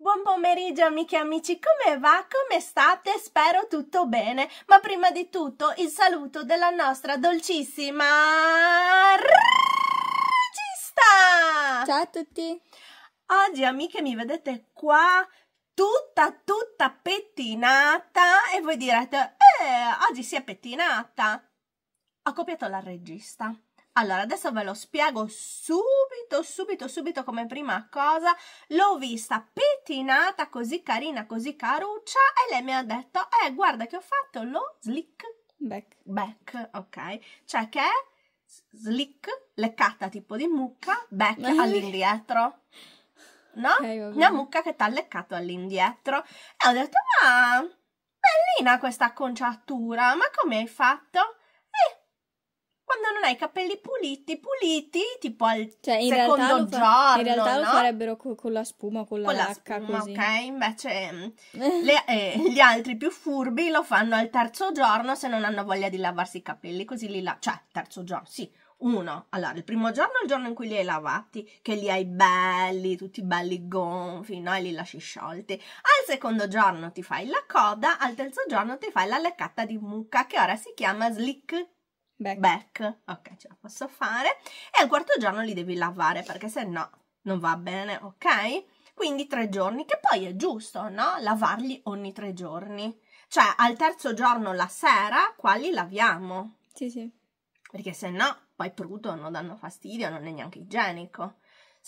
Buon pomeriggio amiche e amici, come va? Come state? Spero tutto bene, ma prima di tutto il saluto della nostra dolcissima regista! Ciao a tutti! Oggi amiche mi vedete qua tutta tutta pettinata e voi direte eh, oggi si è pettinata! Ho copiato la regista allora, adesso ve lo spiego subito, subito, subito come prima cosa. L'ho vista pettinata, così carina, così caruccia e lei mi ha detto, eh, guarda che ho fatto lo slick back, back ok? Cioè che è slick, leccata tipo di mucca, back all'indietro. No? Okay, Una mucca che ti ha leccato all'indietro. E ho detto, ma bellina questa acconciatura, ma come hai fatto? quando non hai i capelli puliti, puliti, tipo al cioè, in secondo giorno. Fa, in realtà no? lo farebbero co- con la spuma, con la, con la spuma, così. ok? Invece mm, le, eh, gli altri più furbi lo fanno al terzo giorno se non hanno voglia di lavarsi i capelli, così li la... Cioè, terzo giorno, sì. Uno, allora, il primo giorno è il giorno in cui li hai lavati, che li hai belli, tutti belli gonfi, no? E li lasci sciolti. Al secondo giorno ti fai la coda, al terzo giorno ti fai la leccata di mucca, che ora si chiama slick back. back. Ok, ce la posso fare. E al quarto giorno li devi lavare perché se no non va bene, ok? Quindi tre giorni, che poi è giusto, no? Lavarli ogni tre giorni. Cioè, al terzo giorno la sera, qua li laviamo. Sì, sì. Perché se no, poi prudono, danno fastidio, non è neanche igienico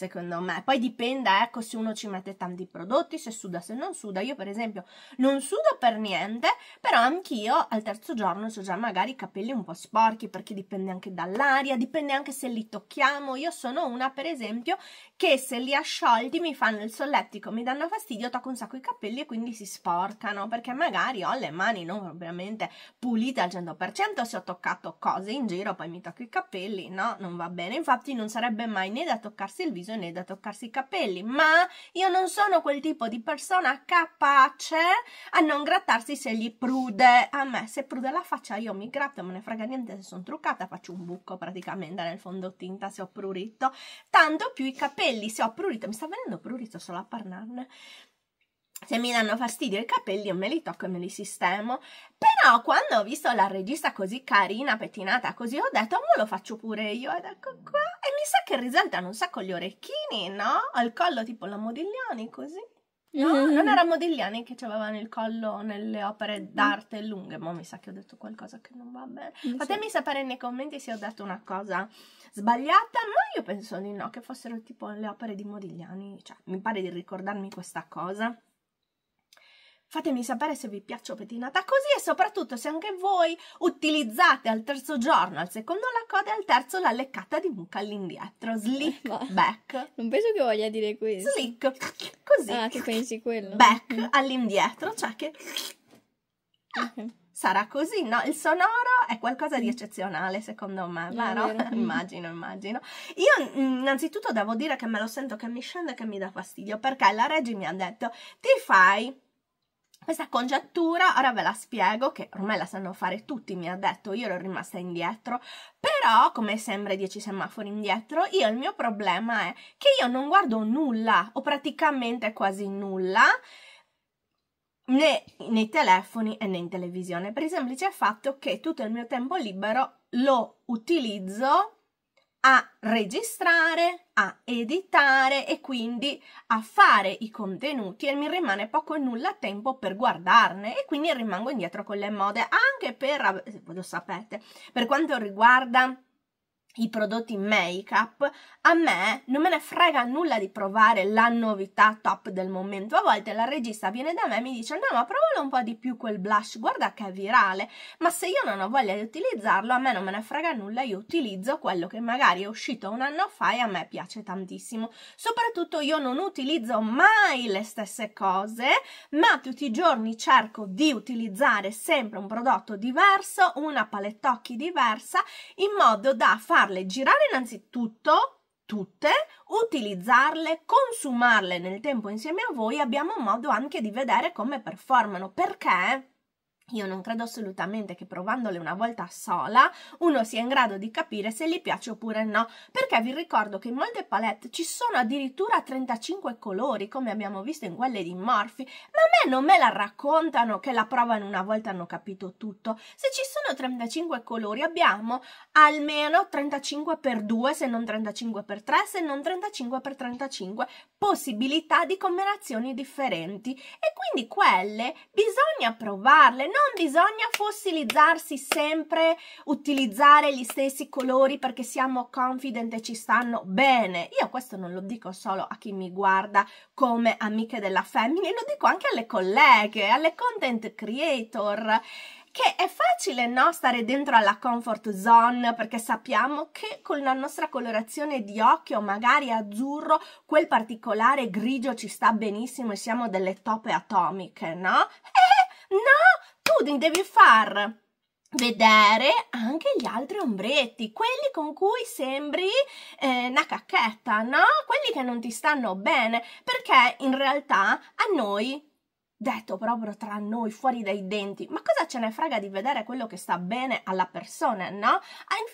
secondo me. Poi dipende, ecco, se uno ci mette tanti prodotti, se suda, se non suda. Io, per esempio, non sudo per niente, però anch'io al terzo giorno ho già magari i capelli un po' sporchi, perché dipende anche dall'aria, dipende anche se li tocchiamo. Io sono una, per esempio, che se li ha sciolti mi fanno il sollettico, mi danno fastidio, tocco un sacco i capelli e quindi si sporcano, perché magari ho le mani non ovviamente pulite al 100%, se ho toccato cose in giro poi mi tocco i capelli, no, non va bene. Infatti non sarebbe mai né da toccarsi il viso occasione da toccarsi i capelli, ma io non sono quel tipo di persona capace a non grattarsi se gli prude. A me, se prude la faccia, io mi gratto, me ne frega niente se sono truccata, faccio un buco praticamente nel fondotinta se ho prurito. Tanto più i capelli, se ho prurito, mi sta venendo prurito solo a parlarne se mi danno fastidio i capelli io me li tocco e me li sistemo però quando ho visto la regista così carina pettinata così ho detto ma lo faccio pure io ed ecco qua e mi sa che risaltano un sacco gli orecchini no? al collo tipo la Modigliani così no? Mm-hmm. non era Modigliani che aveva il collo nelle opere d'arte lunghe ma mi sa che ho detto qualcosa che non va bene non fatemi so. sapere nei commenti se ho detto una cosa sbagliata ma io penso di no che fossero tipo le opere di Modigliani cioè mi pare di ricordarmi questa cosa Fatemi sapere se vi piaccio pettinata così e soprattutto se anche voi utilizzate al terzo giorno, al secondo la coda e al terzo la leccata di mucca all'indietro. Slick back. Non penso che voglia dire questo. Slick. Così. Ah, che pensi quello. Back mm. all'indietro, cioè che... Okay. Mm. Sarà così, no? Il sonoro è qualcosa di mm. eccezionale, secondo me, vero? vero. immagino, immagino. Io innanzitutto devo dire che me lo sento che mi scende e che mi dà fastidio, perché la Regi mi ha detto, ti fai questa congettura, ora ve la spiego, che ormai la sanno fare tutti, mi ha detto, io ero rimasta indietro, però, come sembra, 10 semafori indietro, io il mio problema è che io non guardo nulla, o praticamente quasi nulla, né nei telefoni né in televisione, per il semplice fatto che tutto il mio tempo libero lo utilizzo a registrare, a editare e quindi a fare i contenuti e mi rimane poco e nulla tempo per guardarne e quindi rimango indietro con le mode anche per, lo sapete, per quanto riguarda i prodotti make up, a me non me ne frega nulla di provare la novità top del momento. A volte la regista viene da me e mi dice: No, ma provalo un po' di più quel blush, guarda che è virale. Ma se io non ho voglia di utilizzarlo, a me non me ne frega nulla. Io utilizzo quello che magari è uscito un anno fa e a me piace tantissimo. Soprattutto io non utilizzo mai le stesse cose, ma tutti i giorni cerco di utilizzare sempre un prodotto diverso, una palette occhi diversa, in modo da far farle girare innanzitutto tutte, utilizzarle, consumarle nel tempo insieme a voi, abbiamo modo anche di vedere come performano, perché io non credo assolutamente che provandole una volta sola uno sia in grado di capire se gli piace oppure no, perché vi ricordo che in molte palette ci sono addirittura 35 colori, come abbiamo visto in quelle di Morphe, ma a me non me la raccontano che la provano una volta hanno capito tutto. Se ci sono 35 colori abbiamo almeno 35 x 2, se non 35 x 3, se non 35 x 35 possibilità di combinazioni differenti e quindi quelle bisogna provarle, non non bisogna fossilizzarsi sempre, utilizzare gli stessi colori perché siamo confident e ci stanno bene. Io questo non lo dico solo a chi mi guarda come amiche della femmina, lo dico anche alle colleghe, alle content creator che è facile no, stare dentro alla comfort zone perché sappiamo che con la nostra colorazione di occhio, magari azzurro, quel particolare grigio ci sta benissimo e siamo delle tope atomiche, no? Eh, no, tu devi far vedere anche gli altri ombretti, quelli con cui sembri eh, una cacchetta, no? Quelli che non ti stanno bene, perché in realtà a noi detto proprio tra noi, fuori dai denti, ma cosa ce ne frega di vedere quello che sta bene alla persona, no?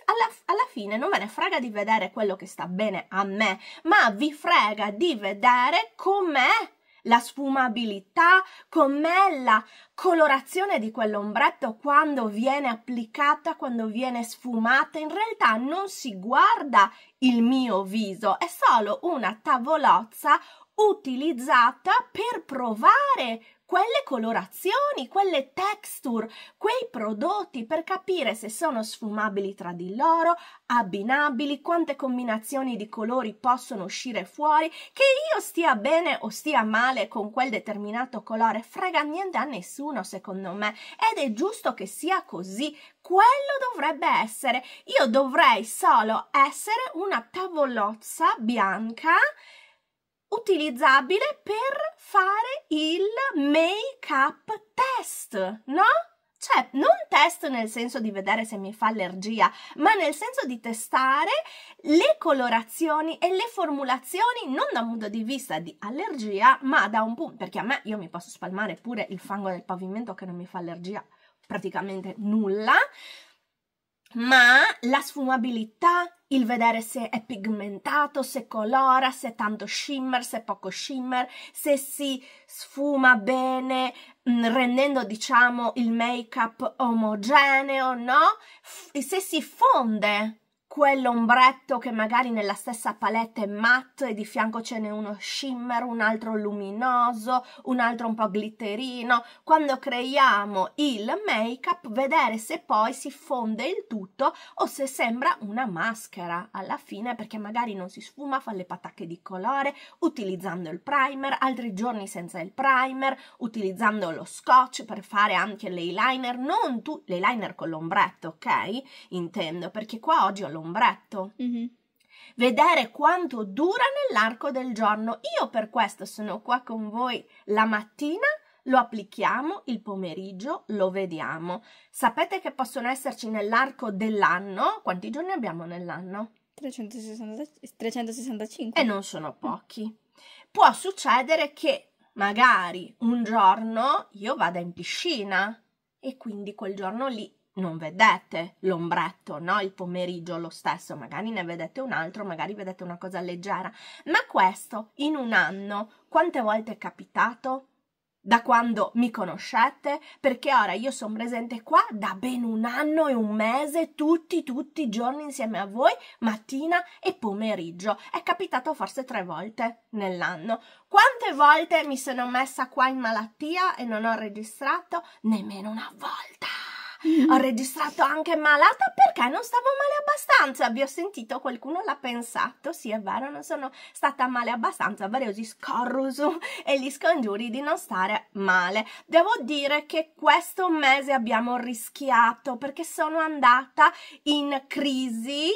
Alla, alla, fine non ve ne frega di vedere quello che sta bene a me, ma vi frega di vedere com'è la sfumabilità, com'è la colorazione di quell'ombretto quando viene applicata, quando viene sfumata. In realtà non si guarda il mio viso, è solo una tavolozza utilizzata per provare quelle colorazioni, quelle texture, quei prodotti per capire se sono sfumabili tra di loro, abbinabili, quante combinazioni di colori possono uscire fuori, che io stia bene o stia male con quel determinato colore, frega niente a nessuno secondo me ed è giusto che sia così, quello dovrebbe essere. Io dovrei solo essere una tavolozza bianca utilizzabile per fare il make-up test, no? Cioè, non test nel senso di vedere se mi fa allergia, ma nel senso di testare le colorazioni e le formulazioni non da un punto di vista di allergia, ma da un punto, perché a me io mi posso spalmare pure il fango del pavimento che non mi fa allergia praticamente nulla, ma la sfumabilità, il vedere se è pigmentato, se colora, se è tanto shimmer, se è poco shimmer, se si sfuma bene mm, rendendo diciamo il make up omogeneo, no? F- se si fonde quell'ombretto che magari nella stessa palette è matte e di fianco ce n'è uno shimmer, un altro luminoso, un altro un po' glitterino. Quando creiamo il make-up, vedere se poi si fonde il tutto o se sembra una maschera alla fine perché magari non si sfuma, fa le patacche di colore utilizzando il primer, altri giorni senza il primer, utilizzando lo scotch per fare anche l'eyeliner, non tu l'eyeliner con l'ombretto, ok? Intendo, perché qua oggi ho l'ombretto l'ombretto. Mm-hmm. Vedere quanto dura nell'arco del giorno. Io per questo sono qua con voi la mattina lo applichiamo il pomeriggio, lo vediamo. Sapete che possono esserci nell'arco dell'anno? Quanti giorni abbiamo nell'anno? 360, 365. E non sono pochi. Può succedere che magari un giorno io vada in piscina e quindi quel giorno lì non vedete l'ombretto, no? Il pomeriggio lo stesso, magari ne vedete un altro, magari vedete una cosa leggera, ma questo in un anno quante volte è capitato? Da quando mi conoscete? Perché ora io sono presente qua da ben un anno e un mese, tutti, tutti i giorni insieme a voi, mattina e pomeriggio. È capitato forse tre volte nell'anno. Quante volte mi sono messa qua in malattia e non ho registrato? Nemmeno una volta. Ho registrato anche malata perché non stavo male abbastanza. Vi ho sentito, qualcuno l'ha pensato. Sì, è vero, non sono stata male abbastanza. Variosi scorruso e gli scongiuri di non stare male. Devo dire che questo mese abbiamo rischiato perché sono andata in crisi.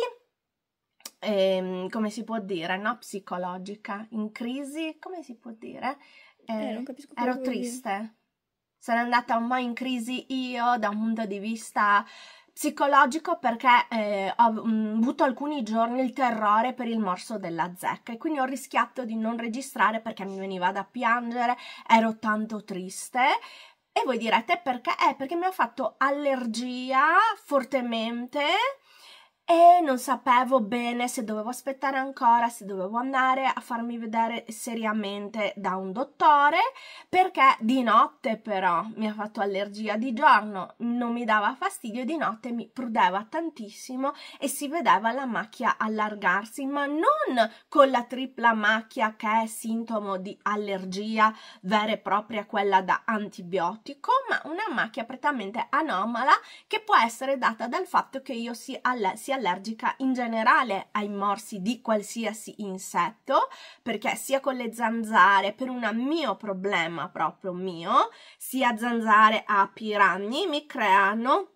Ehm, come si può dire, no? Psicologica, in crisi, come si può dire? Eh, eh, ero triste. Sono andata un po' in crisi io da un punto di vista psicologico perché eh, ho avuto mm, alcuni giorni il terrore per il morso della zecca e quindi ho rischiato di non registrare perché mi veniva da piangere, ero tanto triste e voi direte perché? Eh, perché mi ha fatto allergia fortemente e non sapevo bene se dovevo aspettare ancora, se dovevo andare a farmi vedere seriamente da un dottore, perché di notte però mi ha fatto allergia di giorno, non mi dava fastidio di notte, mi prudeva tantissimo e si vedeva la macchia allargarsi, ma non con la tripla macchia che è sintomo di allergia vera e propria, quella da antibiotico, ma una macchia prettamente anomala che può essere data dal fatto che io sia all- allergica in generale ai morsi di qualsiasi insetto, perché sia con le zanzare, per un mio problema proprio mio, sia zanzare a piranni, mi creano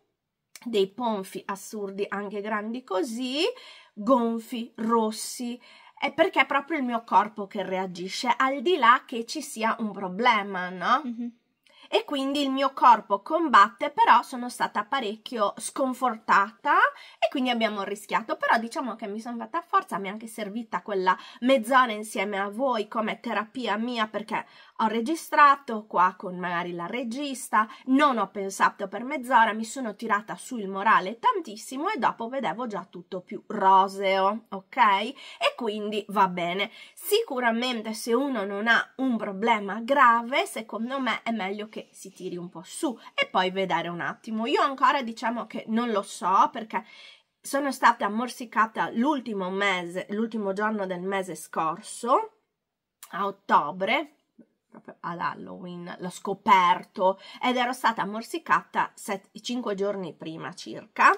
dei ponfi assurdi, anche grandi così, gonfi, rossi, è perché è proprio il mio corpo che reagisce, al di là che ci sia un problema, no? Mm-hmm e quindi il mio corpo combatte, però sono stata parecchio sconfortata e quindi abbiamo rischiato, però diciamo che mi sono fatta forza, mi è anche servita quella mezz'ora insieme a voi come terapia mia perché ho registrato qua con magari la regista, non ho pensato per mezz'ora, mi sono tirata su il morale tantissimo e dopo vedevo già tutto più roseo, ok? E quindi va bene. Sicuramente se uno non ha un problema grave, secondo me è meglio che si tiri un po' su e poi vedere un attimo. Io ancora diciamo che non lo so perché sono stata morsicata l'ultimo mese, l'ultimo giorno del mese scorso, a ottobre, proprio ad Halloween, l'ho scoperto ed ero stata morsicata 5 giorni prima circa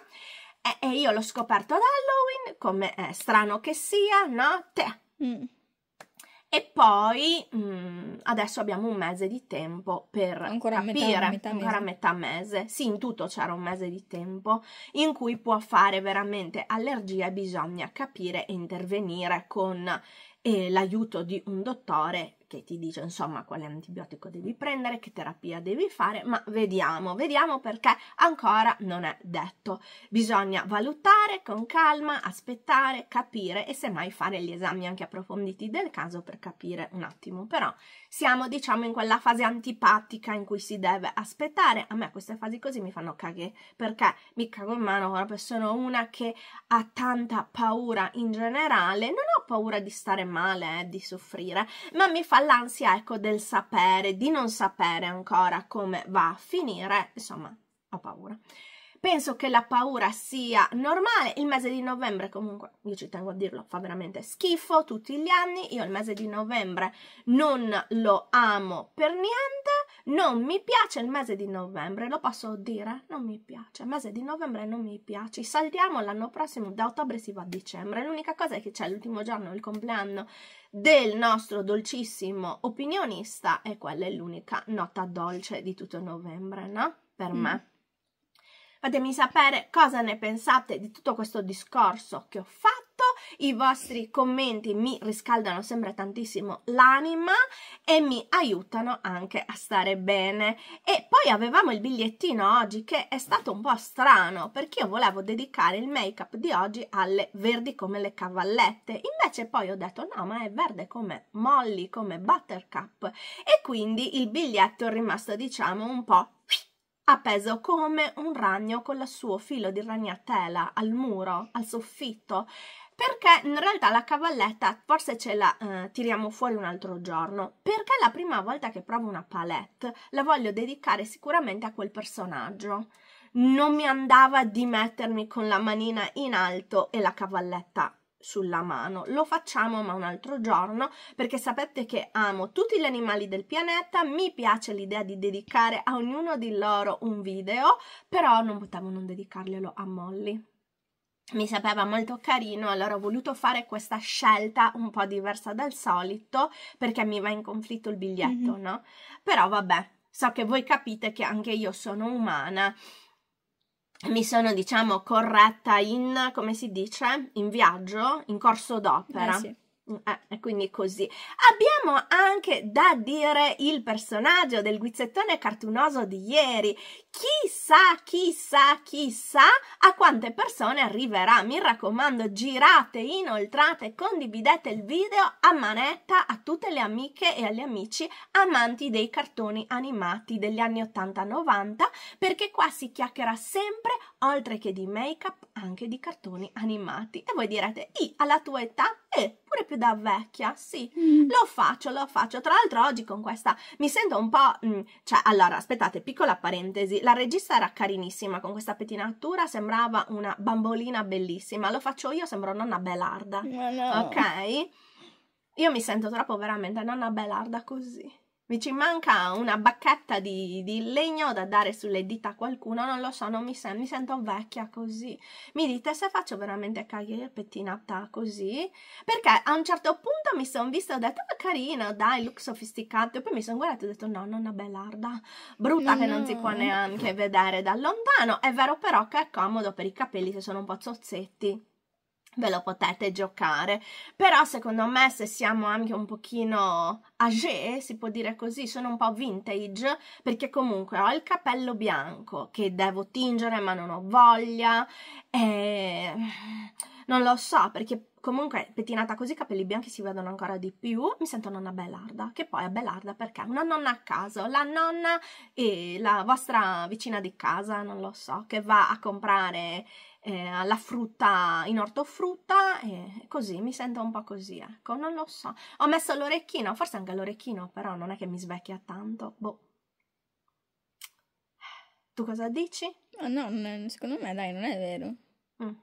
e, e io l'ho scoperto ad Halloween, come è strano che sia, no? Te. Mm. E poi mh, mm, adesso abbiamo un mese di tempo per ancora capire, metà, metà ancora metà mese, sì in tutto c'era un mese di tempo in cui può fare veramente allergia e bisogna capire e intervenire con eh, l'aiuto di un dottore che ti dice insomma quale antibiotico devi prendere, che terapia devi fare, ma vediamo, vediamo perché ancora non è detto. Bisogna valutare con calma, aspettare, capire e semmai fare gli esami anche approfonditi del caso per capire un attimo, però siamo diciamo in quella fase antipatica in cui si deve aspettare. A me queste fasi così mi fanno cagare perché mi cago in mano proprio sono una che ha tanta paura in generale, non ho paura di stare male, eh, di soffrire, ma mi fa l'ansia ecco del sapere, di non sapere ancora come va a finire, insomma, ho paura. Penso che la paura sia normale, il mese di novembre comunque, io ci tengo a dirlo, fa veramente schifo tutti gli anni, io il mese di novembre non lo amo per niente, non mi piace il mese di novembre, lo posso dire? Non mi piace, il mese di novembre non mi piace, saltiamo l'anno prossimo, da ottobre si va a dicembre, l'unica cosa è che c'è l'ultimo giorno, il compleanno del nostro dolcissimo opinionista e quella è l'unica nota dolce di tutto novembre, no? Per mm. me. Fatemi sapere cosa ne pensate di tutto questo discorso che ho fatto. I vostri commenti mi riscaldano sempre tantissimo l'anima e mi aiutano anche a stare bene. E poi avevamo il bigliettino oggi che è stato un po' strano perché io volevo dedicare il make up di oggi alle verdi come le cavallette. Invece poi ho detto no, ma è verde come Molly, come Buttercup. E quindi il biglietto è rimasto diciamo un po' appeso come un ragno con il suo filo di ragnatela al muro, al soffitto, perché in realtà la cavalletta forse ce la eh, tiriamo fuori un altro giorno, perché la prima volta che provo una palette la voglio dedicare sicuramente a quel personaggio. Non mi andava di mettermi con la manina in alto e la cavalletta sulla mano. Lo facciamo ma un altro giorno perché sapete che amo tutti gli animali del pianeta, mi piace l'idea di dedicare a ognuno di loro un video, però non potevo non dedicarglielo a Molly mi sapeva molto carino, allora ho voluto fare questa scelta un po' diversa dal solito perché mi va in conflitto il biglietto, mm-hmm. no? Però vabbè, so che voi capite che anche io sono umana mi sono diciamo corretta in, come si dice, in viaggio, in corso d'opera. Eh sì. Eh, quindi così. Abbiamo anche da dire il personaggio del guizzettone cartunoso di ieri, chissà, chissà, chissà a quante persone arriverà. Mi raccomando, girate, inoltrate, condividete il video a manetta a tutte le amiche e agli amici amanti dei cartoni animati degli anni 80-90, perché qua si chiacchiera sempre, oltre che di make-up, anche di cartoni animati. E voi direte, i alla tua età? E eh, pure più da vecchia, sì, mm. lo faccio, lo faccio. Tra l'altro oggi con questa mi sento un po'... Mh, mm, cioè, allora, aspettate, piccola parentesi, la regista era carinissima con questa pettinatura, sembrava una bambolina bellissima. Lo faccio io, sembro nonna Belarda. No, no. Ok? Io mi sento troppo veramente nonna Belarda così. Mi ci manca una bacchetta di, di, legno da dare sulle dita a qualcuno, non lo so, non mi, sen mi sento vecchia così. Mi dite se faccio veramente cagare pettinata così? Perché a un certo punto mi sono vista e ho detto, ma ah, carina, dai, look sofisticato. E poi mi sono guardata e ho detto, no, non nonna belarda, brutta no. che non si può neanche vedere da lontano. È vero però che è comodo per i capelli se sono un po' zozzetti ve lo potete giocare. Però secondo me se siamo anche un pochino âgé, si può dire così, sono un po' vintage, perché comunque ho il capello bianco che devo tingere ma non ho voglia e non lo so perché comunque pettinata così i capelli bianchi si vedono ancora di più mi sento nonna Belarda che poi è Belarda perché una nonna a caso la nonna e la vostra vicina di casa non lo so che va a comprare eh, alla frutta in ortofrutta e così mi sento un po' così, ecco, non lo so. Ho messo l'orecchino, forse anche l'orecchino, però non è che mi svecchia tanto, boh. Tu cosa dici? Ah, no, no, secondo me dai, non è vero. Mm.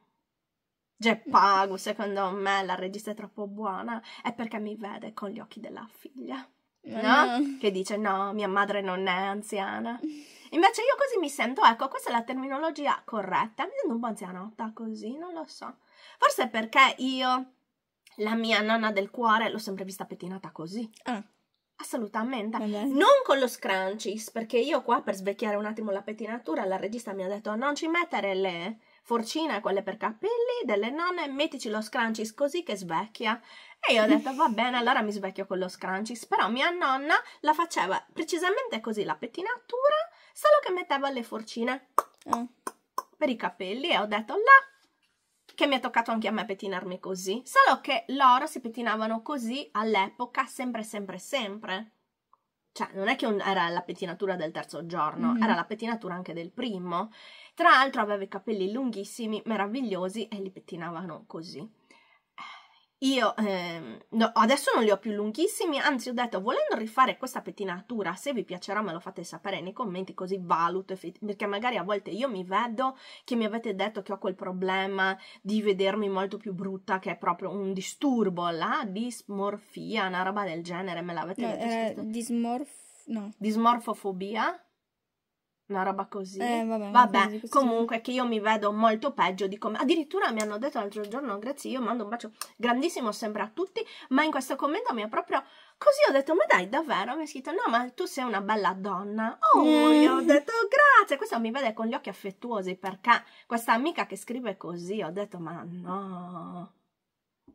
Geppagu, secondo me la regista è troppo buona, è perché mi vede con gli occhi della figlia. Ah, no? no? Che dice no, mia madre non è anziana. Invece io così mi sento, ecco, questa è la terminologia corretta, mi sento un po' anzianotta così, non lo so. Forse perché io, la mia nonna del cuore, l'ho sempre vista pettinata così. Ah. Assolutamente. Vabbè. Non con lo scrunchies, perché io qua per svecchiare un attimo la pettinatura, la regista mi ha detto non ci mettere le forcine, quelle per capelli delle nonne, mettici lo scrunchies così che svecchia. E io ho detto va bene, allora mi svecchio con lo scrunchies. Però mia nonna la faceva precisamente così la pettinatura Solo che mettevo le forcine oh. per i capelli e ho detto là che mi è toccato anche a me pettinarmi così. Solo che loro si pettinavano così all'epoca sempre sempre sempre. Cioè, non è che un, era la pettinatura del terzo giorno, mm. era la pettinatura anche del primo. Tra l'altro aveva i capelli lunghissimi, meravigliosi e li pettinavano così io eh, no, adesso non li ho più lunghissimi, anzi ho detto volendo rifare questa pettinatura, se vi piacerà me lo fate sapere nei commenti così valuto, perché magari a volte io mi vedo che mi avete detto che ho quel problema di vedermi molto più brutta, che è proprio un disturbo, la dismorfia, una roba del genere, me l'avete detto. eh, dismorf- no. Dismorfofobia? una roba così. Eh, vabbè, vabbè così, comunque che io mi vedo molto peggio di come... Addirittura mi hanno detto l'altro giorno, grazie, io mando un bacio grandissimo sempre a tutti, ma in questo commento mi ha proprio... Così ho detto, ma dai, davvero? Mi ha scritto, no, ma tu sei una bella donna. Oh, mm. io ho detto, grazie. Questa mi vede con gli occhi affettuosi perché questa amica che scrive così, ho detto, ma no...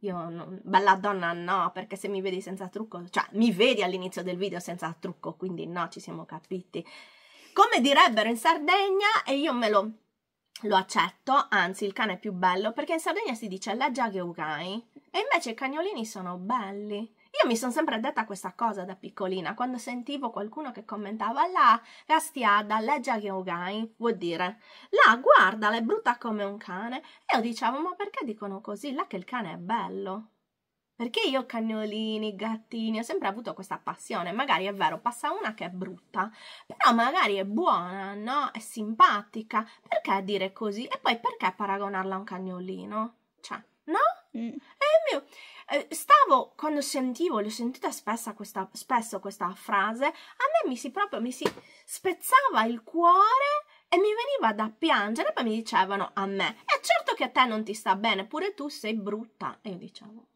Io non, bella donna no, perché se mi vedi senza trucco, cioè mi vedi all'inizio del video senza trucco, quindi no, ci siamo capiti. Come direbbero in Sardegna, e io me lo, lo accetto, anzi il cane è più bello, perché in Sardegna si dice la giaghe ugai, e invece i cagnolini sono belli. Io mi sono sempre detta questa cosa da piccolina, quando sentivo qualcuno che commentava la gastiada, la giaghe ugai, vuol dire la guarda, è brutta come un cane. E io dicevo, ma perché dicono così? Là che il cane è bello. Perché io cagnolini, gattini, ho sempre avuto questa passione. Magari è vero, passa una che è brutta, però magari è buona, no? È simpatica. Perché dire così? E poi perché paragonarla a un cagnolino? Cioè, no? Mm. mio, eh, stavo, quando sentivo, l'ho sentita spesso questa, spesso questa frase, a me mi si proprio, mi si spezzava il cuore e mi veniva da piangere. Poi mi dicevano a me, è eh, certo che a te non ti sta bene, pure tu sei brutta. E io dicevo...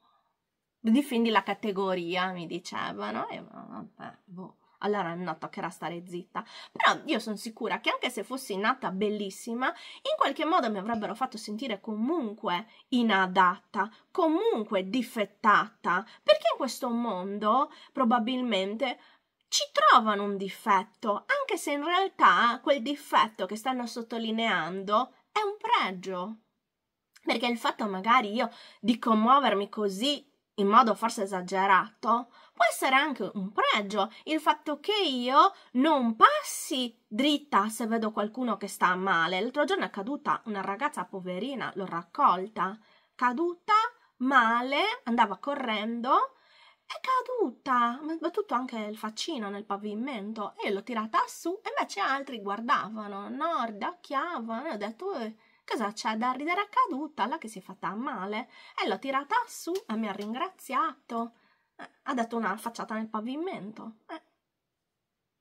Difendi la categoria, mi dicevano, e vabbè, boh allora a toccherà stare zitta. Però io sono sicura che anche se fossi nata bellissima, in qualche modo mi avrebbero fatto sentire comunque inadatta, comunque difettata, perché in questo mondo probabilmente ci trovano un difetto, anche se in realtà quel difetto che stanno sottolineando è un pregio. Perché il fatto magari io di commuovermi così in modo forse esagerato, può essere anche un pregio il fatto che io non passi dritta se vedo qualcuno che sta male. L'altro giorno è caduta una ragazza poverina, l'ho raccolta, caduta male, andava correndo, è caduta, mi battuto anche il faccino nel pavimento e l'ho tirata su e invece altri guardavano, no, ridacchiavano e ho detto... Eh, Cosa c'è da ridere accaduta? La che si è fatta male. E l'ho tirata su e mi ha ringraziato. Eh, ha detto una facciata nel pavimento. Eh.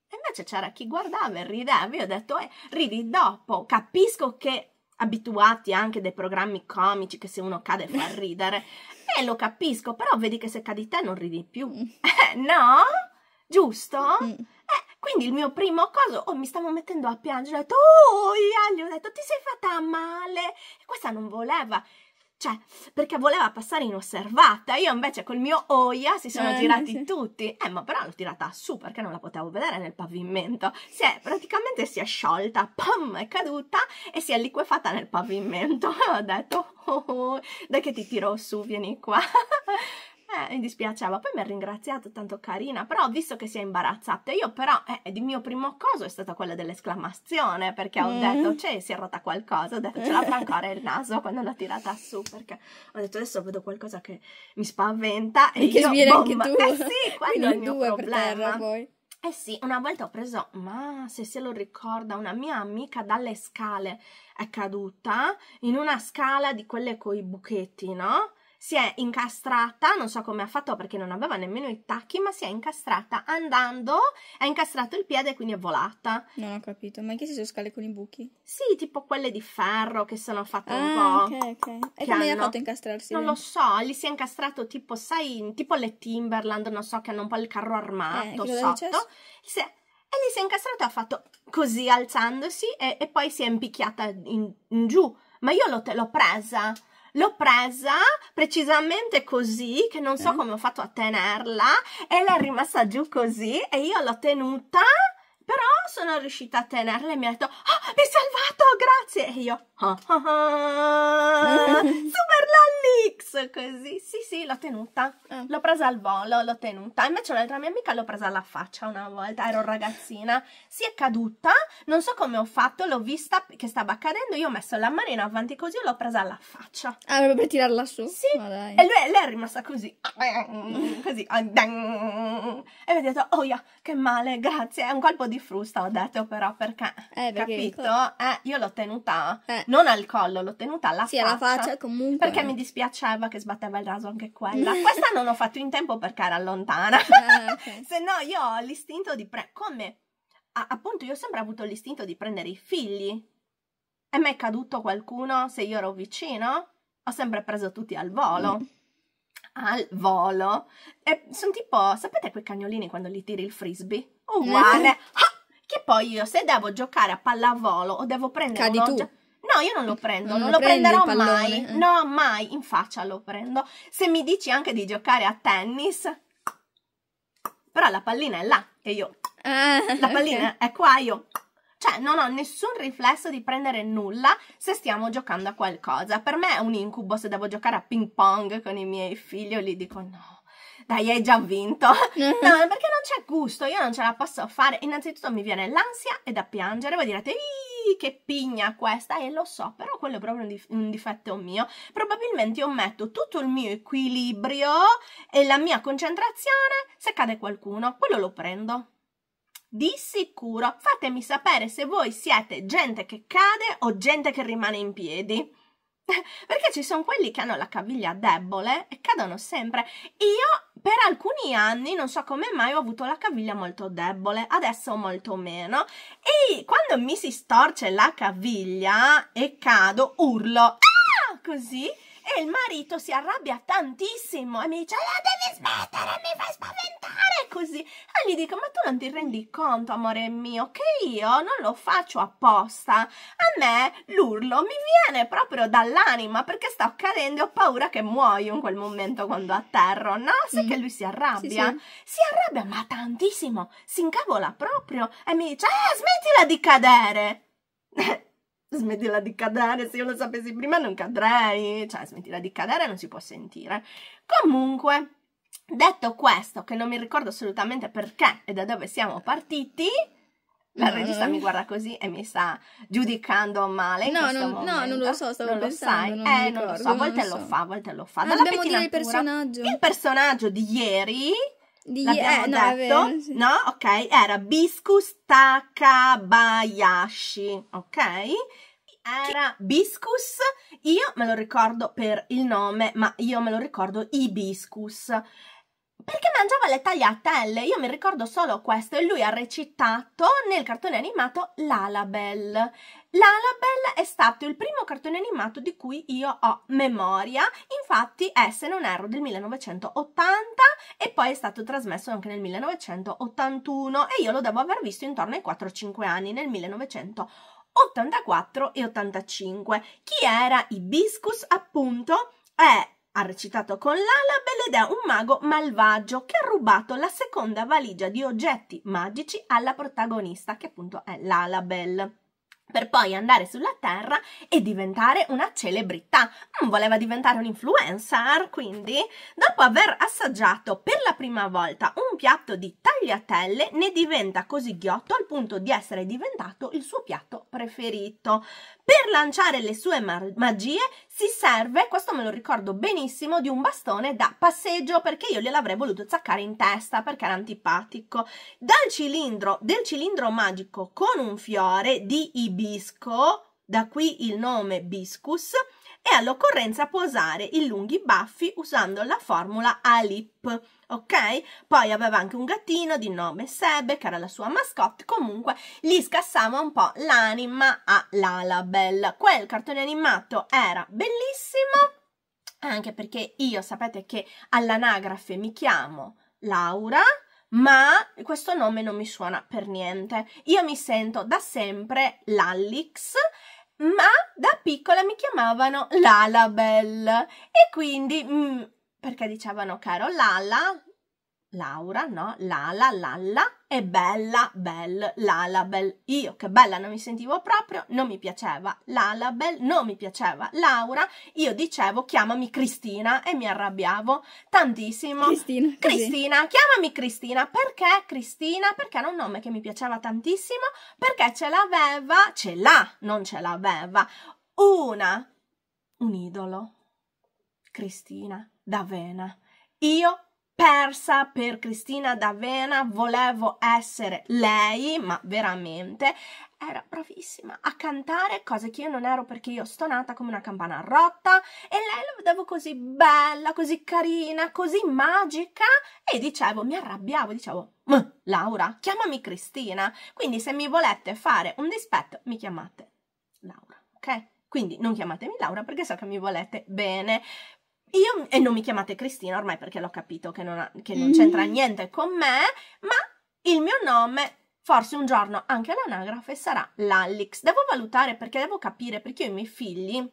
E invece c'era chi guardava e rideva. Io ho detto, eh, ridi dopo. Capisco che abituati anche dei programmi comici che se uno cade fa ridere. E lo capisco, però vedi che se cadi te non ridi più. Mm. Eh, no? Giusto? Mm. Quindi il mio primo coso, oh, mi stavo mettendo a piangere, ho detto, oh, gli ho detto, ti sei fatta male. E questa non voleva cioè, perché voleva passare inosservata. Io invece col mio oia si sono eh, girati sì. tutti. Eh, ma però l'ho tirata su perché non la potevo vedere nel pavimento. Si è praticamente si è sciolta, pam, è caduta e si è liquefata nel pavimento. ho detto, oh, oh, dai che ti tiro su, vieni qua. eh, mi dispiaceva. Poi mi ha ringraziato, tanto carina, però ho visto che si è imbarazzata. Io però, eh, il mio primo coso è stata quella dell'esclamazione, perché ho mm. detto, c'è, cioè, si è rotta qualcosa, ho detto, ce l'ha ancora il naso quando l'ha tirata su, perché ho detto, adesso vedo qualcosa che mi spaventa e, e che viene anche tu. Eh sì, quello è il mio problema. poi. Eh sì, una volta ho preso, ma se se lo ricorda, una mia amica dalle scale è caduta in una scala di quelle coi buchetti, no? si è incastrata, non so come ha fatto perché non aveva nemmeno i tacchi, ma si è incastrata andando, ha incastrato il piede e quindi è volata. Non ho capito, ma anche se sono scale con i buchi? Sì, tipo quelle di ferro che sono fatte ah, un po'. Ok, ok. E come hanno... ha fatto incastrarsi? Non lì? lo so, gli si è incastrato tipo, sai, tipo le Timberland, non so, che hanno un po' il carro armato eh, sotto. Si è... E gli si è incastrato e ha fatto così alzandosi e, e poi si è impicchiata in, in giù. Ma io te, l'ho presa l'ho presa precisamente così, che non so eh? come ho fatto a tenerla, e l'è rimasta giù così, e io l'ho tenuta, però sono riuscita a tenerla e mi ha detto, oh, mi hai salvato, grazie! E io, Ah, ah, ah. Super Lallix! Così, sì, sì, l'ho tenuta. Eh. L'ho presa al volo, l'ho tenuta. Invece un'altra mia amica l'ho presa alla faccia una volta, ero ragazzina. Si è caduta, non so come ho fatto, l'ho vista che stava accadendo. io ho messo la manina avanti così e l'ho presa alla faccia. Ah, proprio per tirarla su? Sì. Oh, e lui, lei è rimasta così. Così. Ah, e ho detto, oh yeah, che male, grazie. È un colpo di frusta, ho detto però, perché... Eh, perché capito? Io... Eh, io l'ho tenuta. Eh non al collo, l'ho tenuta alla sì, faccia. Sì, alla faccia comunque. Perché mi dispiaceva che sbatteva il raso anche quella. Questa non ho fatto in tempo perché era lontana. Ah, okay. Se no io ho l'istinto di prendere, come a- appunto io ho sempre avuto l'istinto di prendere i figli. È mai caduto qualcuno se io ero vicino? Ho sempre preso tutti al volo. Mm al volo. E sono tipo, sapete quei cagnolini quando li tiri il frisbee? Eh. Uguale. ah, che poi io se devo giocare a pallavolo o devo prendere Cadi un oggetto... No, io non lo prendo, non, non lo prenderò mai. Eh. No, mai, in faccia lo prendo. Se mi dici anche di giocare a tennis, però la pallina è là e io... Eh, la pallina okay. è qua, io cioè non ho nessun riflesso di prendere nulla se stiamo giocando a qualcosa. Per me è un incubo se devo giocare a ping pong con i miei figli, io gli dico no dai hai già vinto, no perché non c'è gusto, io non ce la posso fare, innanzitutto mi viene l'ansia e da piangere, voi direte che pigna questa e lo so, però quello è proprio un, dif un difetto mio, probabilmente io metto tutto il mio equilibrio e la mia concentrazione, se cade qualcuno, quello lo prendo di sicuro fatemi sapere se voi siete gente che cade o gente che rimane in piedi. perché ci sono quelli che hanno la caviglia debole e cadono sempre. Io per alcuni anni, non so come mai, ho avuto la caviglia molto debole, adesso molto meno. E quando mi si storce la caviglia e cado, urlo. Ah! Così e il marito si arrabbia tantissimo e mi dice la eh, devi smettere, mi fai spaventare così. E gli dico ma tu non ti rendi conto amore mio che io non lo faccio apposta. A me l'urlo mi viene proprio dall'anima perché sto cadendo e ho paura che muoio in quel momento quando atterro, no? Sai mm. che lui si arrabbia? Sì, sì. Si arrabbia ma tantissimo, si incavola proprio e mi dice eh smettila di cadere. smettila di cadere, se io lo sapessi prima non cadrei, cioè smettila di cadere non si può sentire. Comunque, detto questo, che non mi ricordo assolutamente perché e da dove siamo partiti, la mm. regista mi guarda così e mi sta giudicando male. No, non, no, non lo so, stavo non pensando. Lo sai. Non eh, non lo so, a volte lo so. fa, a volte lo fa. Ah, Dalla Dobbiamo dire il personaggio. Il personaggio di ieri di, L'abbiamo eh, no, vero, sì. no? Ok, era Biscus Takabayashi, ok? Era Biscus, io me lo ricordo per il nome, ma io me lo ricordo Ibiscus perché mangiava le tagliatelle. Io mi ricordo solo questo e lui ha recitato nel cartone animato L'Alabel. L'Alabel è stato il primo cartone animato di cui io ho memoria, infatti è se non erro del 1980 e poi è stato trasmesso anche nel 1981 e io lo devo aver visto intorno ai 4-5 anni nel 1980. e 85. Chi era Ibiscus, appunto, è ha recitato con ed è un mago malvagio che ha rubato la seconda valigia di oggetti magici alla protagonista, che appunto è Lala per poi andare sulla Terra e diventare una celebrità. Mm, voleva diventare un influencer, quindi dopo aver assaggiato per la prima volta un piatto di tagliatelle, ne diventa così ghiotto al punto di essere diventato il suo piatto preferito. Per lanciare le sue magie si serve, questo me lo ricordo benissimo, di un bastone da passeggio perché io gliel'avrei voluto zaccare in testa perché era antipatico. Dal cilindro, del cilindro magico con un fiore di ibisco, da qui il nome Biscus, e all'occorrenza può usare i lunghi baffi usando la formula Alip, ok? Poi aveva anche un gattino di nome Sebe che era la sua mascotte, comunque gli scassava un po' l'anima a all'Alabel. Quel cartone animato era bellissimo anche perché io sapete che all'anagrafe mi chiamo Laura, ma questo nome non mi suona per niente. Io mi sento da sempre l'Allix ma da piccola mi chiamavano Lalabel e quindi mh, mm, perché dicevano caro Lala, Laura, no? Lala, Lalla e Bella, Bel, Lalabel. Io che bella non mi sentivo proprio, non mi piaceva Lalabel, non mi piaceva Laura. Io dicevo chiamami Cristina e mi arrabbiavo tantissimo. Cristina. Cristina chiamami Cristina. Perché Cristina? Perché era un nome che mi piaceva tantissimo, perché ce l'aveva, ce l'ha, non ce l'aveva, una, un idolo. Cristina D'Avena. Io persa per Cristina D'Avena, volevo essere lei, ma veramente era bravissima a cantare, cose che io non ero perché io sto nata come una campana rotta e lei la vedevo così bella, così carina, così magica e dicevo, mi arrabbiavo, dicevo, Laura, chiamami Cristina. Quindi se mi volete fare un dispetto, mi chiamate Laura, ok? Quindi non chiamatemi Laura perché so che mi volete bene. Io, e non mi chiamate Cristina ormai perché l'ho capito che non, ha, che non mm-hmm. c'entra niente con me, ma il mio nome forse un giorno anche all'anagrafe sarà l'Alix. Devo valutare perché devo capire perché io i miei figli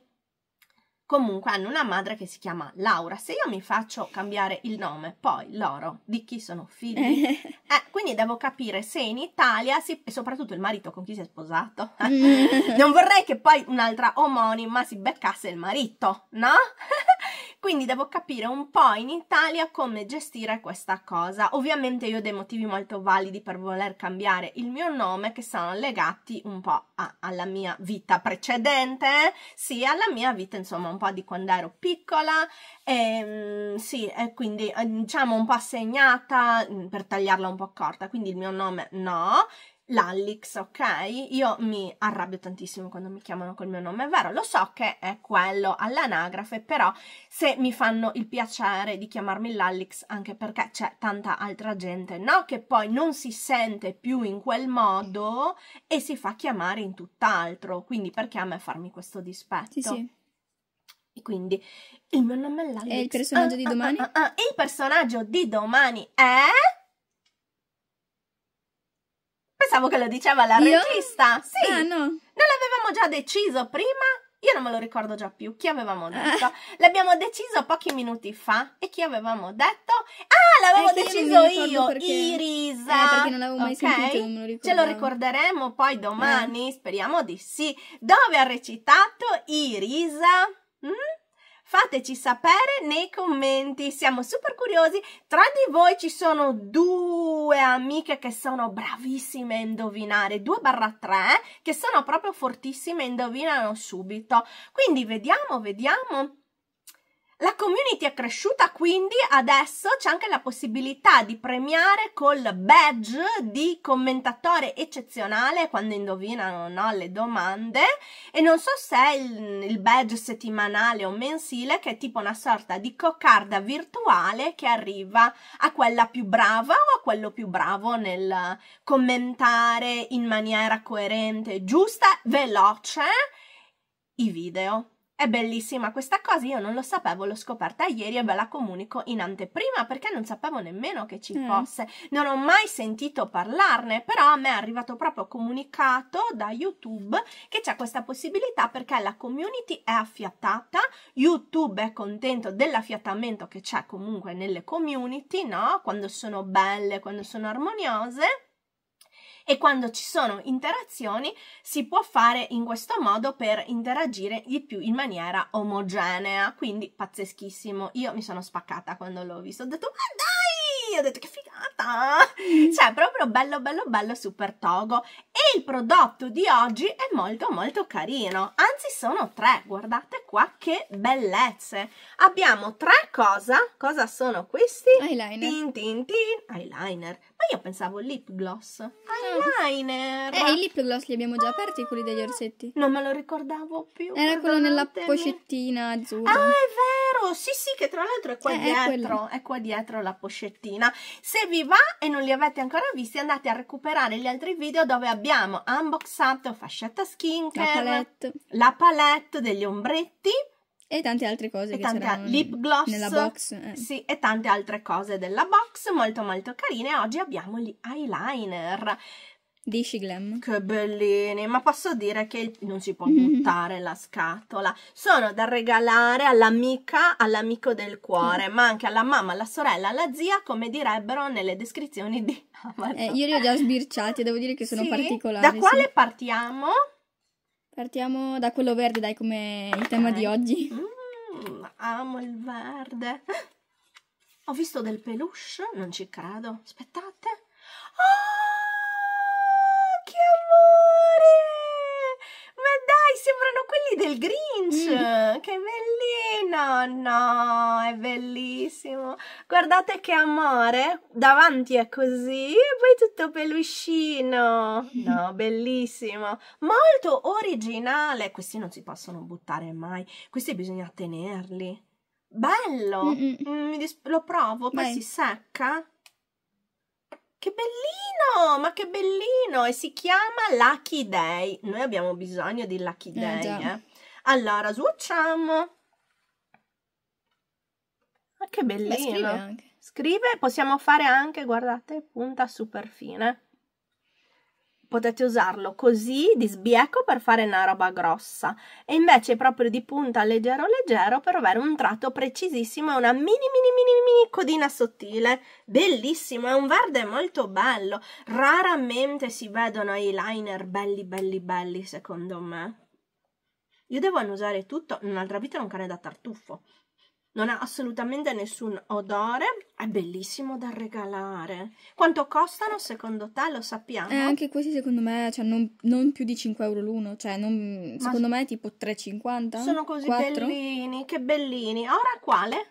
comunque hanno una madre che si chiama Laura. Se io mi faccio cambiare il nome, poi loro di chi sono figli? Eh, quindi devo capire se in Italia, si, e soprattutto il marito con chi si è sposato, eh, mm. non vorrei che poi un'altra omonima si beccasse il marito, no? quindi devo capire un po' in Italia come gestire questa cosa. Ovviamente io ho dei motivi molto validi per voler cambiare il mio nome che sono legati un po' a, alla mia vita precedente, sì, alla mia vita insomma un un po' di quando ero piccola e ehm, sì, e quindi eh, diciamo un po' segnata mm, per tagliarla un po' corta, quindi il mio nome no, l'Allix, ok? Io mi arrabbio tantissimo quando mi chiamano col mio nome, è vero, lo so che è quello all'anagrafe, però se mi fanno il piacere di chiamarmi l'Allix, anche perché c'è tanta altra gente, no? Che poi non si sente più in quel modo e si fa chiamare in tutt'altro, quindi perché a me farmi questo dispetto? Sì, sì. E quindi il mio nome è Alex. E il personaggio ah, di ah, domani? Ah, ah, il personaggio di domani è... Pensavo che lo diceva la Io? regista. Sì. Ah, no. Non l'avevamo già deciso prima? Io non me lo ricordo già più chi avevamo ah. detto. Ah. L'abbiamo deciso pochi minuti fa e chi avevamo detto? Ah, l'avevo eh, deciso io, io perché... Irisa. Eh, perché non l'avevo mai okay. sentito, non me lo ricordo. Ce lo ricorderemo poi domani, eh. speriamo di sì. Dove ha recitato Irisa? Mm? Fateci sapere nei commenti, siamo super curiosi. Tra di voi ci sono due amiche che sono bravissime a indovinare, 2 barra 3, eh, che sono proprio fortissime e indovinano subito. Quindi vediamo, vediamo. La community è cresciuta, quindi adesso c'è anche la possibilità di premiare col badge di commentatore eccezionale quando indovinano no, le domande e non so se è il, il badge settimanale o mensile che è tipo una sorta di coccarda virtuale che arriva a quella più brava o a quello più bravo nel commentare in maniera coerente, giusta, veloce i video. È bellissima questa cosa, io non lo sapevo, l'ho scoperta ieri e ve la comunico in anteprima perché non sapevo nemmeno che ci mm. fosse. Non ho mai sentito parlarne, però a me è arrivato proprio comunicato da YouTube che c'è questa possibilità perché la community è affiattata, YouTube è contento dell'affiattamento che c'è comunque nelle community, no? Quando sono belle, quando sono armoniose e quando ci sono interazioni si può fare in questo modo per interagire di più in maniera omogenea, quindi pazzeschissimo. Io mi sono spaccata quando l'ho visto, ho detto ma dai! Ho detto che figata! Cioè, proprio bello, bello, bello, super togo. E il prodotto di oggi è molto, molto carino. Anzi, sono tre. Guardate qua che bellezze. Abbiamo tre cosa. Cosa sono questi? Eyeliner. Tin, tin, tin. Eyeliner ma io pensavo lip gloss, eyeliner. Eh, i lip gloss li abbiamo già aperti, quelli degli orsetti. Non me lo ricordavo più. Era quello nella pochettina azzurra. Ah, è vero! Sì, sì, che tra l'altro è qua eh, dietro. È, è, qua dietro la pochettina. Se vi va e non li avete ancora visti, andate a recuperare gli altri video dove abbiamo unboxato fascetta skincare, la palette, la palette degli ombretti. E tante altre cose e tante al- lip gloss, nella box. Eh. Sì, e tante altre cose della box, molto molto carine. Oggi abbiamo gli eyeliner. Di Glam. Che bellini, ma posso dire che non si può buttare la scatola. Sono da regalare all'amica, all'amico del cuore, mm. ma anche alla mamma, alla sorella, alla zia, come direbbero nelle descrizioni di eh, Amazon. Eh, io li ho già sbirciati, devo dire che sono sì? particolari. Da quale sì. partiamo? Partiamo da quello verde, dai, come il tema okay. di oggi. Mm, amo il verde. Ho visto del peluche, non ci credo. Aspettate. Oh! sembrano quelli del Grinch! Mm. Che bellino! No, è bellissimo! Guardate che amore! Davanti è così e poi tutto peluscino! No, bellissimo! Molto originale! Questi non si possono buttare mai, questi bisogna tenerli. Bello! Mm -mm. lo provo, poi Vai. si secca. Che bellino! ma che bellino! E si chiama Lucky Day. Noi abbiamo bisogno di Lucky eh, Day. Eh, eh. Allora, swatchiamo. Ma che bellino! scrive, scrive, possiamo fare anche, guardate, punta super fine potete usarlo così di sbieco per fare una roba grossa e invece proprio di punta leggero leggero per avere un tratto precisissimo e una mini mini mini mini codina sottile bellissimo è un verde molto bello raramente si vedono eyeliner belli belli belli secondo me io devo annusare tutto un'altra vita non cane da tartufo non ha assolutamente nessun odore, è bellissimo da regalare. Quanto costano secondo te? Lo sappiamo? Eh, anche questi secondo me, cioè non, non più di 5 euro l'uno, cioè non, secondo me tipo 3,50. Sono così 4? bellini, che bellini. Ora quale?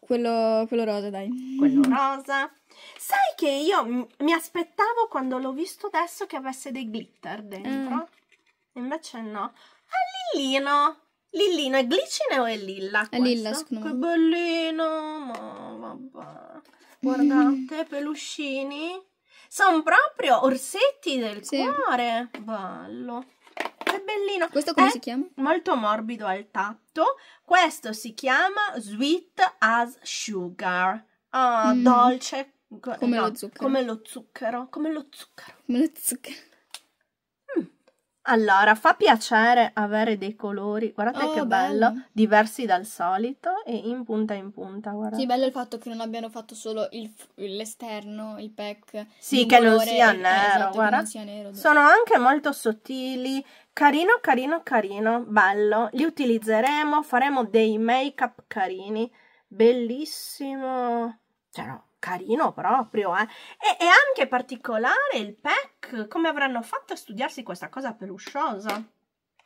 Quello, quello rosa, dai. Quello rosa. Sai che io mi aspettavo quando l'ho visto adesso che avesse dei glitter dentro, eh. invece no. È lillino, Lillino è glicina o è lilla? È lilla, secondo me. Che bellino, ma vabbè. Guardate, peluscini. Sono proprio orsetti del sì. cuore. Bello. Che bellino. Questo come è si chiama? Molto morbido al tatto. Questo si chiama Sweet as Sugar. Ah, mm. dolce. Come, no, lo come lo zucchero. Come lo zucchero. Come lo zucchero. Allora, fa piacere avere dei colori, guardate oh, che bello. bello, diversi dal solito e in punta in punta, guardate. Sì, bello il fatto che non abbiano fatto solo il, l'esterno, il pack. Sì, che non sia nero, eh, esatto, guarda. Non sia nero. Sono anche molto sottili, carino, carino, carino, bello. Li utilizzeremo, faremo dei make-up carini, bellissimo. Cioè no, carino proprio, eh? E anche particolare il pack, come avranno fatto a studiarsi questa cosa pelusciosa?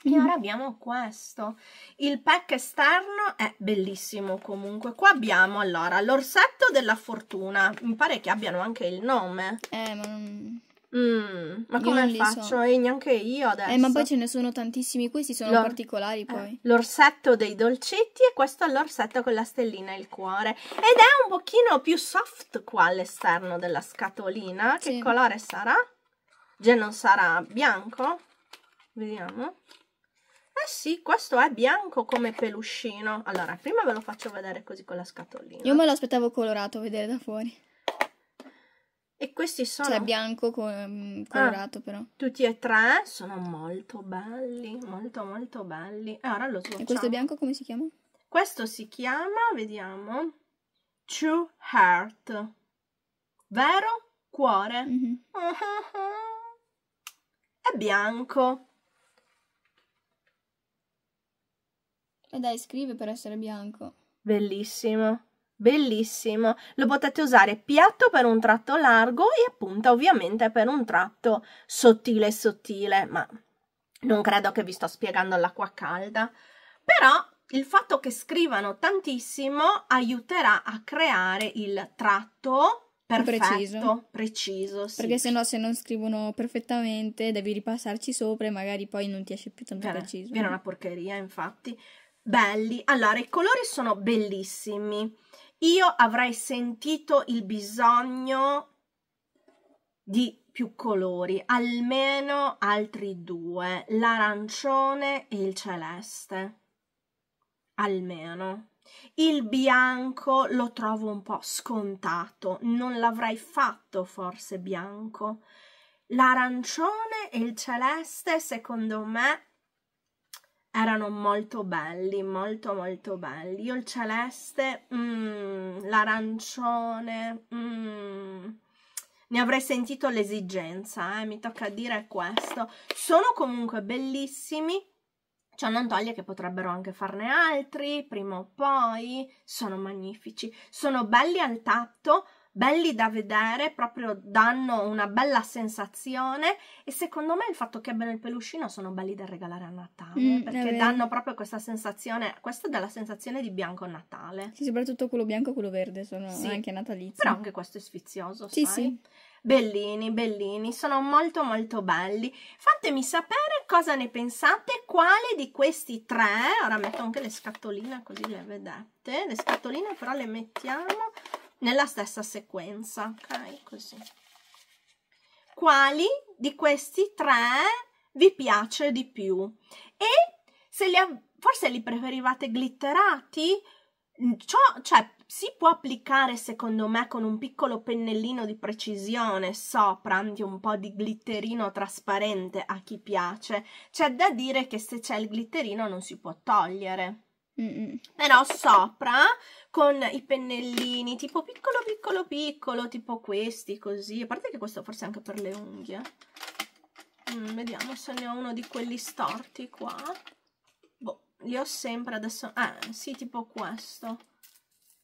E mm-hmm. ora abbiamo questo. Il pack esterno è bellissimo comunque. Qua abbiamo allora l'orsetto della fortuna. Mi pare che abbiano anche il nome. Eh, ma Mm, ma come faccio? So. E neanche io adesso. Eh, ma poi ce ne sono tantissimi, questi sono L'or- particolari poi. Eh, l'orsetto dei dolcetti e questo è l'orsetto con la stellina e il cuore. Ed è un pochino più soft qua all'esterno della scatolina. Che colore sarà? Già non sarà bianco? Vediamo. Eh sì, questo è bianco come peluscino. Allora, prima ve lo faccio vedere così con la scatolina. Io me lo aspettavo colorato a vedere da fuori. E questi cioè, sono... Cioè bianco mm, colorato ah, però. Tutti e tre sono molto belli, molto molto belli. E ora lo so. E questo bianco come si chiama? Questo si chiama, vediamo, True Heart. Vero cuore. Mm-hmm. È bianco. E eh, dai, scrive per essere bianco. Bellissimo. Bellissimo, lo potete usare piatto per un tratto largo e a ovviamente per un tratto sottile sottile, ma non credo che vi sto spiegando l'acqua calda, però il fatto che scrivano tantissimo aiuterà a creare il tratto perfetto, preciso, preciso sì. perché sennò se non scrivono perfettamente devi ripassarci sopra e magari poi non ti esce più tanto eh, preciso. Viene una porcheria infatti. Belli, allora i colori sono bellissimi io avrei sentito il bisogno di più colori, almeno altri due, l'arancione e il celeste. Almeno. Il bianco lo trovo un po' scontato, non l'avrei fatto forse bianco. L'arancione e il celeste, secondo me, erano molto belli, molto molto belli. Io il celeste, mm, l'arancione, mm, ne avrei sentito l'esigenza, eh, mi tocca dire questo. Sono comunque bellissimi, ciò non toglie che potrebbero anche farne altri, prima o poi. Sono magnifici, sono belli al tatto, belli da vedere, proprio danno una bella sensazione e secondo me il fatto che abbiano il peluscino sono belli da regalare a Natale mm, perché danno proprio questa sensazione, questa dà la sensazione di bianco a Natale. Sì, soprattutto quello bianco e quello verde sono sì, anche natalizi. Però anche questo è sfizioso, sì, sai? Sì. Bellini, bellini, sono molto molto belli. Fatemi sapere cosa ne pensate, quale di questi tre, ora metto anche le scatoline così le vedete, le scatoline però le mettiamo nella stessa sequenza, ok? Così. Quali di questi tre vi piace di più? E se li, forse li preferivate glitterati? Ciò, cioè, si può applicare secondo me con un piccolo pennellino di precisione sopra anche un po' di glitterino trasparente a chi piace. C'è da dire che se c'è il glitterino non si può togliere. Mm-mm. Però sopra con i pennellini tipo piccolo piccolo piccolo, tipo questi così. A parte che questo forse è anche per le unghie. Mm, vediamo se ne ho uno di quelli storti qua. Boh, li ho sempre adesso. Ah, sì, tipo questo.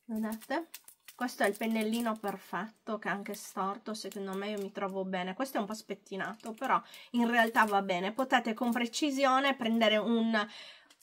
Vedete? Questo è il pennellino perfetto che è anche storto, secondo me io mi trovo bene. Questo è un po' spettinato, però in realtà va bene. Potete con precisione prendere un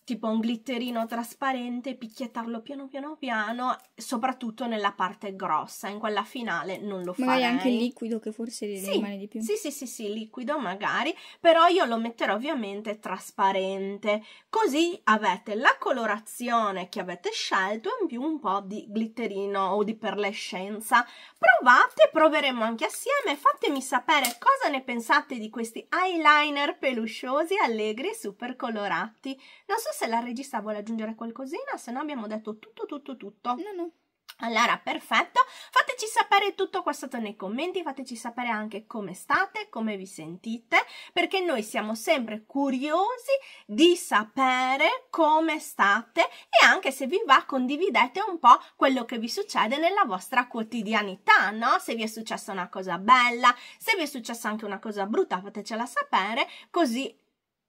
tipo un glitterino trasparente, picchiettarlo piano piano piano, soprattutto nella parte grossa, in quella finale non lo magari farei. Magari anche il liquido che forse sì, rimane di più. Sì, sì, sì, sì, liquido magari, però io lo metterò ovviamente trasparente, così avete la colorazione che avete scelto in più un po' di glitterino o di perlescenza. Provate, proveremo anche assieme, fatemi sapere cosa ne pensate di questi eyeliner pelusciosi, allegri e super colorati. Non so se la regista vuole aggiungere qualcosina, se no abbiamo detto tutto, tutto, tutto. No, no. Allora, perfetto, fateci sapere tutto qua sotto nei commenti, fateci sapere anche come state, come vi sentite, perché noi siamo sempre curiosi di sapere come state e anche se vi va condividete un po' quello che vi succede nella vostra quotidianità, no? Se vi è successa una cosa bella, se vi è successa anche una cosa brutta, fatecela sapere, così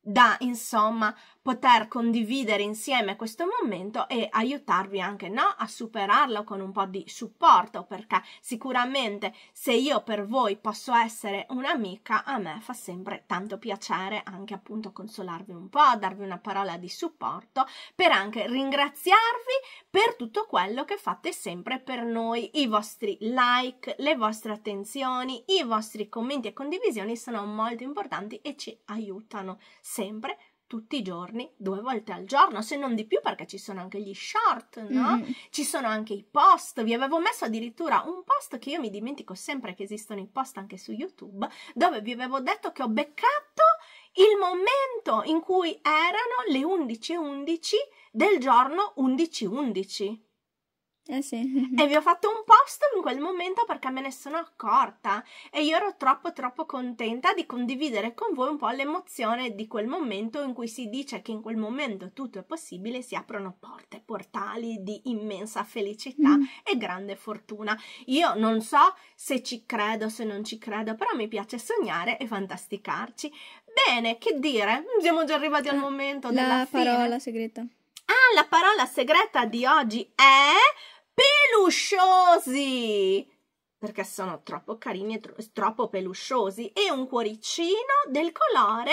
da insomma poter condividere insieme questo momento e aiutarvi anche no, a superarlo con un po' di supporto perché sicuramente se io per voi posso essere un'amica a me fa sempre tanto piacere anche appunto consolarvi un po', darvi una parola di supporto per anche ringraziarvi per tutto quello che fate sempre per noi, i vostri like, le vostre attenzioni, i vostri commenti e condivisioni sono molto importanti e ci aiutano sempre tutti i giorni, due volte al giorno, se non di più perché ci sono anche gli short, no? Mm. Ci sono anche i post, vi avevo messo addirittura un post che io mi dimentico sempre che esistono i post anche su YouTube, dove vi avevo detto che ho beccato il momento in cui erano le 11.11 del giorno 11.11. Eh sì. e vi ho fatto un post in quel momento perché me ne sono accorta e io ero troppo troppo contenta di condividere con voi un po' l'emozione di quel momento in cui si dice che in quel momento tutto è possibile, si aprono porte, portali di immensa felicità mm. e grande fortuna. Io non so se ci credo, se non ci credo, però mi piace sognare e fantasticarci. Bene, che dire? Siamo già arrivati al momento della parola fine. segreta. Ah, la parola segreta di oggi è pelusciosi perché sono troppo carini e tro troppo pelusciosi e un cuoricino del colore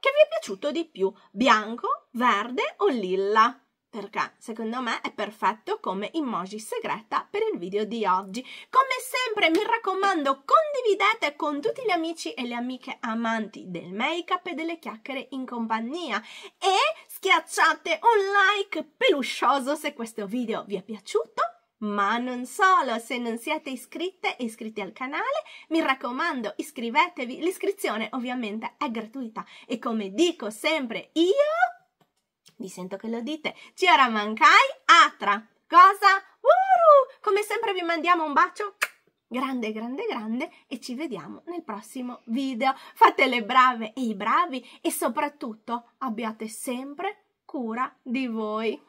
che vi è piaciuto di più, bianco, verde o lilla perché secondo me è perfetto come emoji segreta per il video di oggi. Come sempre mi raccomando condividete con tutti gli amici e le amiche amanti del make up e delle chiacchiere in compagnia e schiacciate un like peluscioso se questo video vi è piaciuto ma non solo, se non siete iscritte e iscritti al canale, mi raccomando, iscrivetevi. L'iscrizione ovviamente è gratuita e come dico sempre io, vi sento che lo dite, ci ora mancai atra. Cosa? Uru! Come sempre vi mandiamo un bacio grande, grande, grande e ci vediamo nel prossimo video. Fate le brave e i bravi e soprattutto abbiate sempre cura di voi.